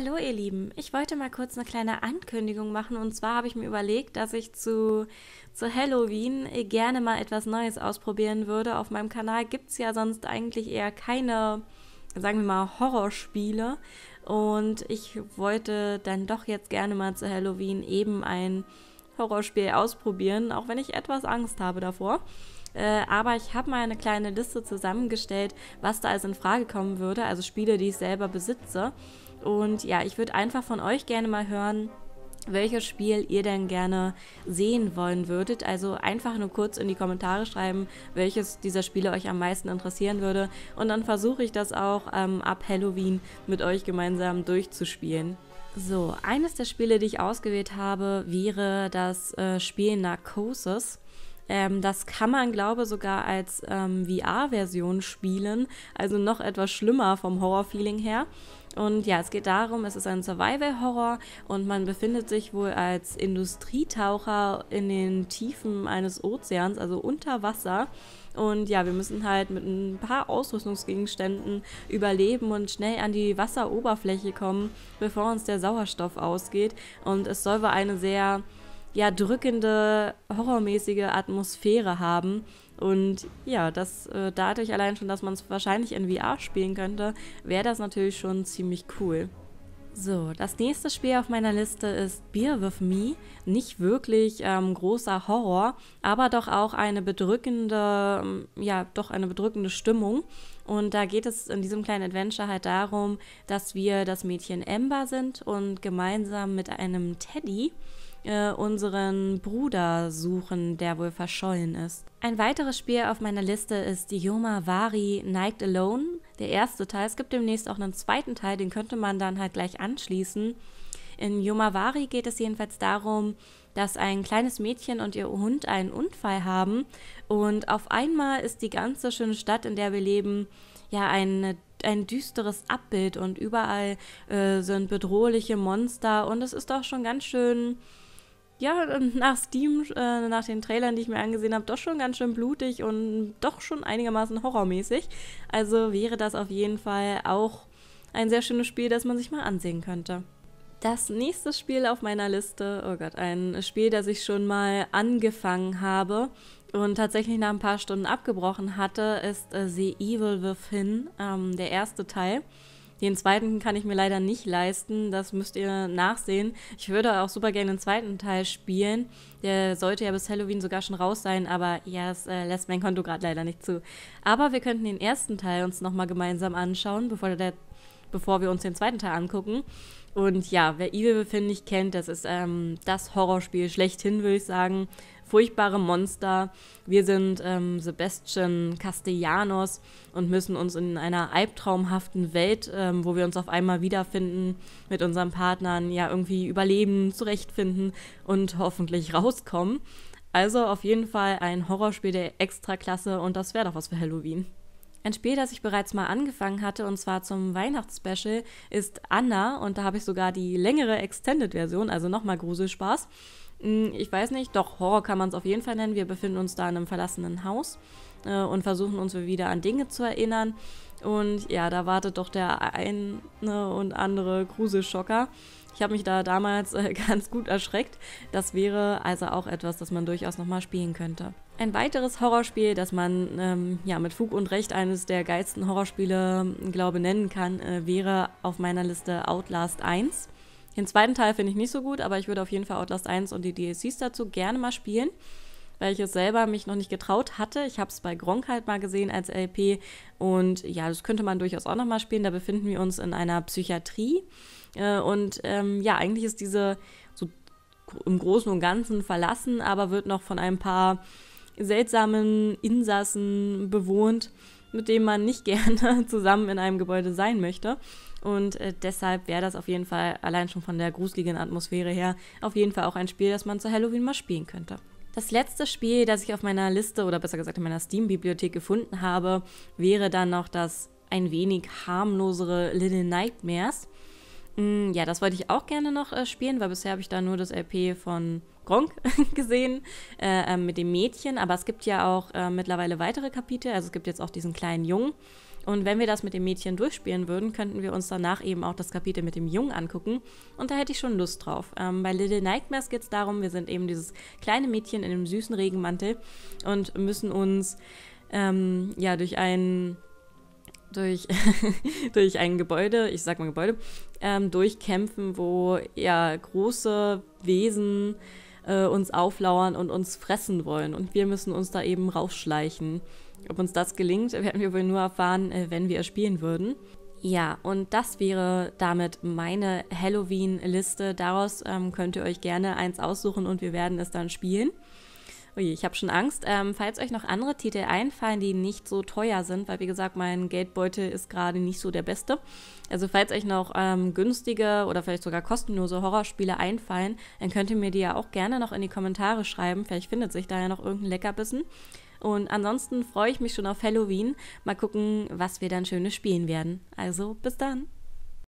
Hallo ihr Lieben, ich wollte mal kurz eine kleine Ankündigung machen und zwar habe ich mir überlegt, dass ich zu, zu Halloween äh, gerne mal etwas Neues ausprobieren würde. Auf meinem Kanal gibt es ja sonst eigentlich eher keine, sagen wir mal, Horrorspiele und ich wollte dann doch jetzt gerne mal zu Halloween eben ein Horrorspiel ausprobieren, auch wenn ich etwas Angst habe davor. Äh, aber ich habe mal eine kleine Liste zusammengestellt, was da also in Frage kommen würde, also Spiele, die ich selber besitze. Und ja, ich würde einfach von euch gerne mal hören, welches Spiel ihr denn gerne sehen wollen würdet. Also einfach nur kurz in die Kommentare schreiben, welches dieser Spiele euch am meisten interessieren würde. Und dann versuche ich das auch ähm, ab Halloween mit euch gemeinsam durchzuspielen. So, eines der Spiele, die ich ausgewählt habe, wäre das äh, Spiel Narcosis. Ähm, das kann man, glaube ich, sogar als ähm, VR-Version spielen. Also noch etwas schlimmer vom Horror-Feeling her. Und ja, es geht darum, es ist ein Survival-Horror und man befindet sich wohl als Industrietaucher in den Tiefen eines Ozeans, also unter Wasser. Und ja, wir müssen halt mit ein paar Ausrüstungsgegenständen überleben und schnell an die Wasseroberfläche kommen, bevor uns der Sauerstoff ausgeht. Und es soll wohl eine sehr ja drückende, horrormäßige Atmosphäre haben. Und ja, das äh, dadurch allein schon, dass man es wahrscheinlich in VR spielen könnte, wäre das natürlich schon ziemlich cool. So, das nächste Spiel auf meiner Liste ist Beer with Me. Nicht wirklich ähm, großer Horror, aber doch auch eine bedrückende, ähm, ja, doch eine bedrückende Stimmung. Und da geht es in diesem kleinen Adventure halt darum, dass wir das Mädchen Amber sind und gemeinsam mit einem Teddy äh, unseren Bruder suchen, der wohl verschollen ist. Ein weiteres Spiel auf meiner Liste ist Yoma Wari Night Alone, der erste Teil. Es gibt demnächst auch einen zweiten Teil, den könnte man dann halt gleich anschließen. In Yomawari geht es jedenfalls darum, dass ein kleines Mädchen und ihr Hund einen Unfall haben und auf einmal ist die ganze schöne Stadt, in der wir leben, ja eine, ein düsteres Abbild und überall äh, sind bedrohliche Monster und es ist auch schon ganz schön ja, nach Steam, äh, nach den Trailern, die ich mir angesehen habe, doch schon ganz schön blutig und doch schon einigermaßen horrormäßig. Also wäre das auf jeden Fall auch ein sehr schönes Spiel, das man sich mal ansehen könnte. Das nächste Spiel auf meiner Liste, oh Gott, ein Spiel, das ich schon mal angefangen habe und tatsächlich nach ein paar Stunden abgebrochen hatte, ist äh, The Evil Within, ähm, der erste Teil. Den zweiten kann ich mir leider nicht leisten. Das müsst ihr nachsehen. Ich würde auch super gerne den zweiten Teil spielen. Der sollte ja bis Halloween sogar schon raus sein, aber ja, das äh, lässt mein Konto gerade leider nicht zu. Aber wir könnten den ersten Teil uns nochmal gemeinsam anschauen, bevor der bevor wir uns den zweiten Teil angucken. Und ja, wer Evil Within nicht kennt, das ist ähm, das Horrorspiel schlechthin, würde ich sagen. Furchtbare Monster. Wir sind ähm, Sebastian Castellanos und müssen uns in einer albtraumhaften Welt, ähm, wo wir uns auf einmal wiederfinden, mit unseren Partnern ja irgendwie überleben, zurechtfinden und hoffentlich rauskommen. Also auf jeden Fall ein Horrorspiel der Extraklasse und das wäre doch was für Halloween. Ein Spiel, das ich bereits mal angefangen hatte, und zwar zum Weihnachtsspecial, ist Anna. Und da habe ich sogar die längere Extended-Version, also nochmal Gruselspaß. Hm, ich weiß nicht, doch Horror kann man es auf jeden Fall nennen. Wir befinden uns da in einem verlassenen Haus äh, und versuchen uns wieder an Dinge zu erinnern. Und ja, da wartet doch der eine und andere Gruselschocker. Ich habe mich da damals äh, ganz gut erschreckt. Das wäre also auch etwas, das man durchaus nochmal spielen könnte. Ein weiteres Horrorspiel, das man ähm, ja mit Fug und Recht eines der geilsten Horrorspiele, glaube nennen kann, äh, wäre auf meiner Liste Outlast 1. Den zweiten Teil finde ich nicht so gut, aber ich würde auf jeden Fall Outlast 1 und die DLCs dazu gerne mal spielen, weil ich es selber mich noch nicht getraut hatte. Ich habe es bei Gronk halt mal gesehen als LP und ja, das könnte man durchaus auch nochmal spielen. Da befinden wir uns in einer Psychiatrie äh, und ähm, ja, eigentlich ist diese so im Großen und Ganzen verlassen, aber wird noch von ein paar seltsamen Insassen bewohnt, mit denen man nicht gerne zusammen in einem Gebäude sein möchte. Und äh, deshalb wäre das auf jeden Fall, allein schon von der gruseligen Atmosphäre her, auf jeden Fall auch ein Spiel, das man zu Halloween mal spielen könnte. Das letzte Spiel, das ich auf meiner Liste oder besser gesagt in meiner Steam-Bibliothek gefunden habe, wäre dann noch das ein wenig harmlosere Little Nightmares. Mm, ja, das wollte ich auch gerne noch äh, spielen, weil bisher habe ich da nur das LP von Gronk gesehen äh, ähm, mit dem Mädchen. Aber es gibt ja auch äh, mittlerweile weitere Kapitel. Also es gibt jetzt auch diesen kleinen Jungen. Und wenn wir das mit dem Mädchen durchspielen würden, könnten wir uns danach eben auch das Kapitel mit dem Jungen angucken. Und da hätte ich schon Lust drauf. Ähm, bei Little Nightmares geht es darum, wir sind eben dieses kleine Mädchen in einem süßen Regenmantel und müssen uns ähm, ja durch einen durch, durch ein Gebäude, ich sag mal Gebäude, ähm, durchkämpfen, wo ja große Wesen äh, uns auflauern und uns fressen wollen. Und wir müssen uns da eben rausschleichen. Ob uns das gelingt, werden wir wohl nur erfahren, äh, wenn wir es spielen würden. Ja, und das wäre damit meine Halloween-Liste. Daraus ähm, könnt ihr euch gerne eins aussuchen und wir werden es dann spielen. Ui, ich habe schon Angst. Ähm, falls euch noch andere Titel einfallen, die nicht so teuer sind, weil wie gesagt, mein Geldbeutel ist gerade nicht so der beste. Also falls euch noch ähm, günstige oder vielleicht sogar kostenlose Horrorspiele einfallen, dann könnt ihr mir die ja auch gerne noch in die Kommentare schreiben. Vielleicht findet sich da ja noch irgendein Leckerbissen. Und ansonsten freue ich mich schon auf Halloween. Mal gucken, was wir dann Schönes spielen werden. Also bis dann.